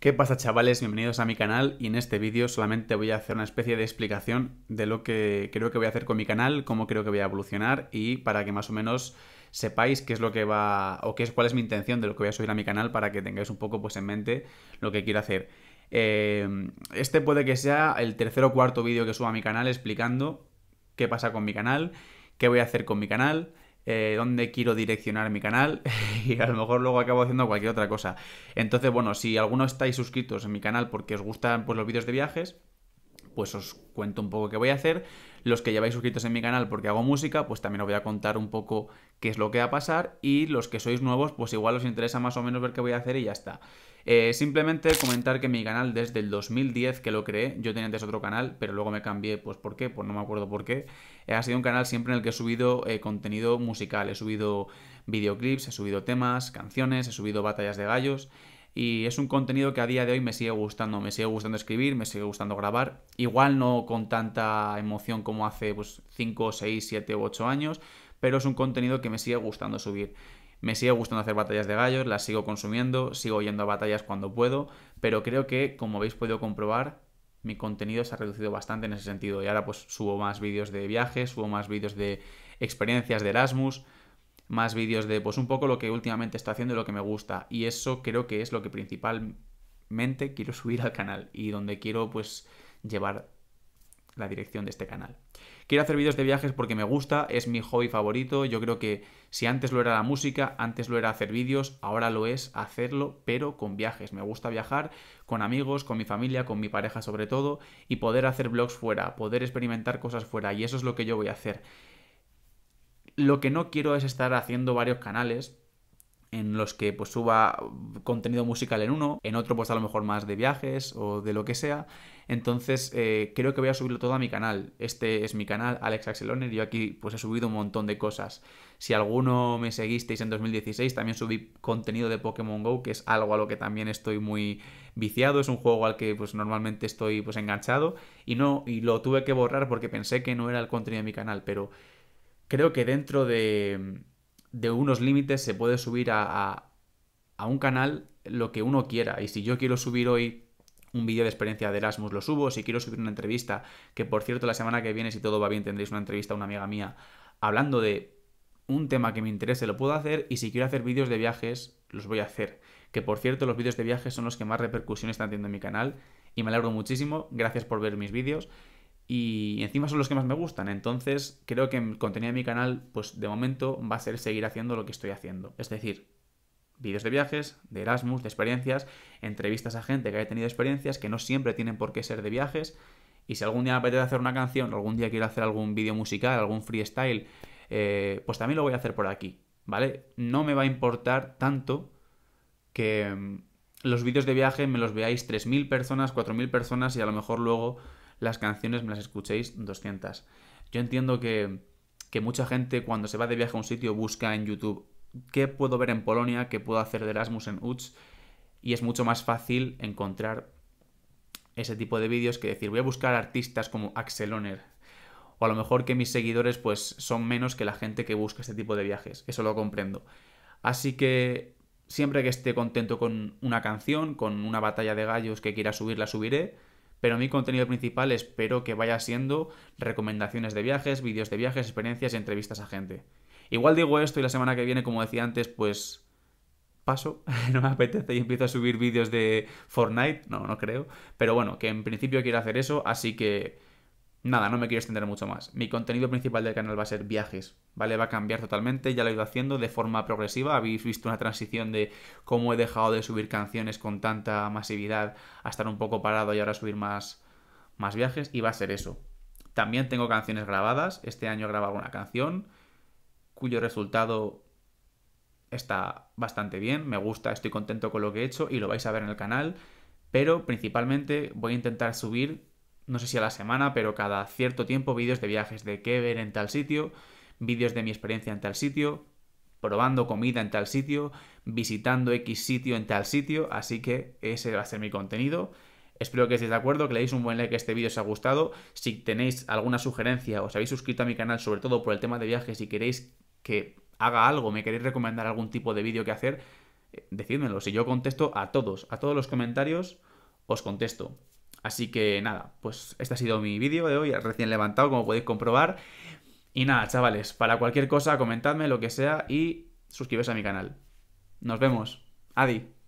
¿Qué pasa chavales? Bienvenidos a mi canal y en este vídeo solamente voy a hacer una especie de explicación de lo que creo que voy a hacer con mi canal, cómo creo que voy a evolucionar y para que más o menos sepáis qué es lo que va o qué es cuál es mi intención de lo que voy a subir a mi canal para que tengáis un poco pues en mente lo que quiero hacer. Eh, este puede que sea el tercer o cuarto vídeo que suba a mi canal explicando qué pasa con mi canal, qué voy a hacer con mi canal, donde eh, dónde quiero direccionar mi canal y a lo mejor luego acabo haciendo cualquier otra cosa. Entonces, bueno, si alguno estáis suscritos en mi canal porque os gustan pues, los vídeos de viajes, pues os cuento un poco qué voy a hacer los que lleváis suscritos en mi canal porque hago música, pues también os voy a contar un poco qué es lo que va a pasar. Y los que sois nuevos, pues igual os interesa más o menos ver qué voy a hacer y ya está. Eh, simplemente comentar que mi canal desde el 2010 que lo creé, yo tenía antes otro canal, pero luego me cambié, pues ¿por qué? Pues no me acuerdo por qué. Eh, ha sido un canal siempre en el que he subido eh, contenido musical, he subido videoclips, he subido temas, canciones, he subido batallas de gallos y es un contenido que a día de hoy me sigue gustando, me sigue gustando escribir, me sigue gustando grabar, igual no con tanta emoción como hace 5, 6, 7 u 8 años, pero es un contenido que me sigue gustando subir. Me sigue gustando hacer batallas de gallos, las sigo consumiendo, sigo yendo a batallas cuando puedo, pero creo que, como habéis podido comprobar, mi contenido se ha reducido bastante en ese sentido. Y ahora pues subo más vídeos de viajes, subo más vídeos de experiencias de Erasmus, más vídeos de pues un poco lo que últimamente estoy haciendo y lo que me gusta. Y eso creo que es lo que principalmente quiero subir al canal y donde quiero pues llevar la dirección de este canal. Quiero hacer vídeos de viajes porque me gusta, es mi hobby favorito. Yo creo que si antes lo era la música, antes lo era hacer vídeos, ahora lo es hacerlo, pero con viajes. Me gusta viajar con amigos, con mi familia, con mi pareja sobre todo, y poder hacer vlogs fuera, poder experimentar cosas fuera, y eso es lo que yo voy a hacer. Lo que no quiero es estar haciendo varios canales en los que pues suba contenido musical en uno, en otro pues a lo mejor más de viajes o de lo que sea. Entonces eh, creo que voy a subirlo todo a mi canal. Este es mi canal, Alex Axeloner, yo aquí pues he subido un montón de cosas. Si alguno me seguisteis en 2016, también subí contenido de Pokémon GO, que es algo a lo que también estoy muy viciado, es un juego al que pues normalmente estoy pues enganchado y no y lo tuve que borrar porque pensé que no era el contenido de mi canal, pero creo que dentro de, de unos límites se puede subir a, a, un canal lo que uno quiera. Y si yo quiero subir hoy un vídeo de experiencia de Erasmus, lo subo. Si quiero subir una entrevista, que por cierto la semana que viene, si todo va bien, tendréis una entrevista a una amiga mía hablando de un tema que me interese, lo puedo hacer. Y si quiero hacer vídeos de viajes, los voy a hacer. Que por cierto, los vídeos de viajes son los que más repercusión están teniendo en mi canal. Y me alegro muchísimo. Gracias por ver mis vídeos y encima son los que más me gustan. Entonces creo que el contenido de mi canal, pues de momento va a ser seguir haciendo lo que estoy haciendo. Es decir, vídeos de viajes, de Erasmus, de experiencias, entrevistas a gente que haya tenido experiencias que no siempre tienen por qué ser de viajes. Y si algún día me apetece hacer una canción, algún día quiero hacer algún vídeo musical, algún freestyle, eh, pues también lo voy a hacer por aquí, ¿vale? No me va a importar tanto que mm, los vídeos de viaje me los veáis 3.000 personas, 4.000 personas y a lo mejor luego las canciones me las escuchéis 200. Yo entiendo que, mucha gente cuando se va de viaje a un sitio busca en YouTube qué puedo ver en Polonia, qué puedo hacer de Erasmus en UTS y es mucho más fácil encontrar ese tipo de vídeos que decir voy a buscar artistas como Axel o a lo mejor que mis seguidores pues son menos que la gente que busca este tipo de viajes, eso lo comprendo. Así que siempre que esté contento con una canción, con una batalla de gallos que quiera subir, la subiré pero mi contenido principal espero que vaya siendo recomendaciones de viajes, vídeos de viajes, experiencias y entrevistas a gente. Igual digo esto y la semana que viene, como decía antes, pues paso, no me apetece y empiezo a subir vídeos de Fortnite, no, no creo, pero bueno, que en principio quiero hacer eso, así que Nada, no me quiero extender mucho más. Mi contenido principal del canal va a ser viajes, ¿vale? Va a cambiar totalmente, ya lo he ido haciendo de forma progresiva. Habéis visto una transición de cómo he dejado de subir canciones con tanta masividad a estar un poco parado y ahora subir más, más viajes y va a ser eso. También tengo canciones grabadas. Este año he grabado una canción cuyo resultado está bastante bien, me gusta, estoy contento con lo que he hecho y lo vais a ver en el canal, pero principalmente voy a intentar subir no sé si a la semana, pero cada cierto tiempo vídeos de viajes de qué ver en tal sitio, vídeos de mi experiencia en tal sitio, probando comida en tal sitio, visitando X sitio en tal sitio, así que ese va a ser mi contenido. Espero que estéis de acuerdo, que le deis un buen like a este vídeo si os ha gustado. Si tenéis alguna sugerencia, os habéis suscrito a mi canal, sobre todo por el tema de viajes, y queréis que haga algo, me queréis recomendar algún tipo de vídeo que hacer, eh, decídmelo. Si yo contesto a todos, a todos los comentarios, os contesto. Así que nada, pues este ha sido mi vídeo de hoy, recién levantado, como podéis comprobar. Y nada, chavales, para cualquier cosa, comentadme lo que sea y suscribiros a mi canal. Nos vemos. Adi.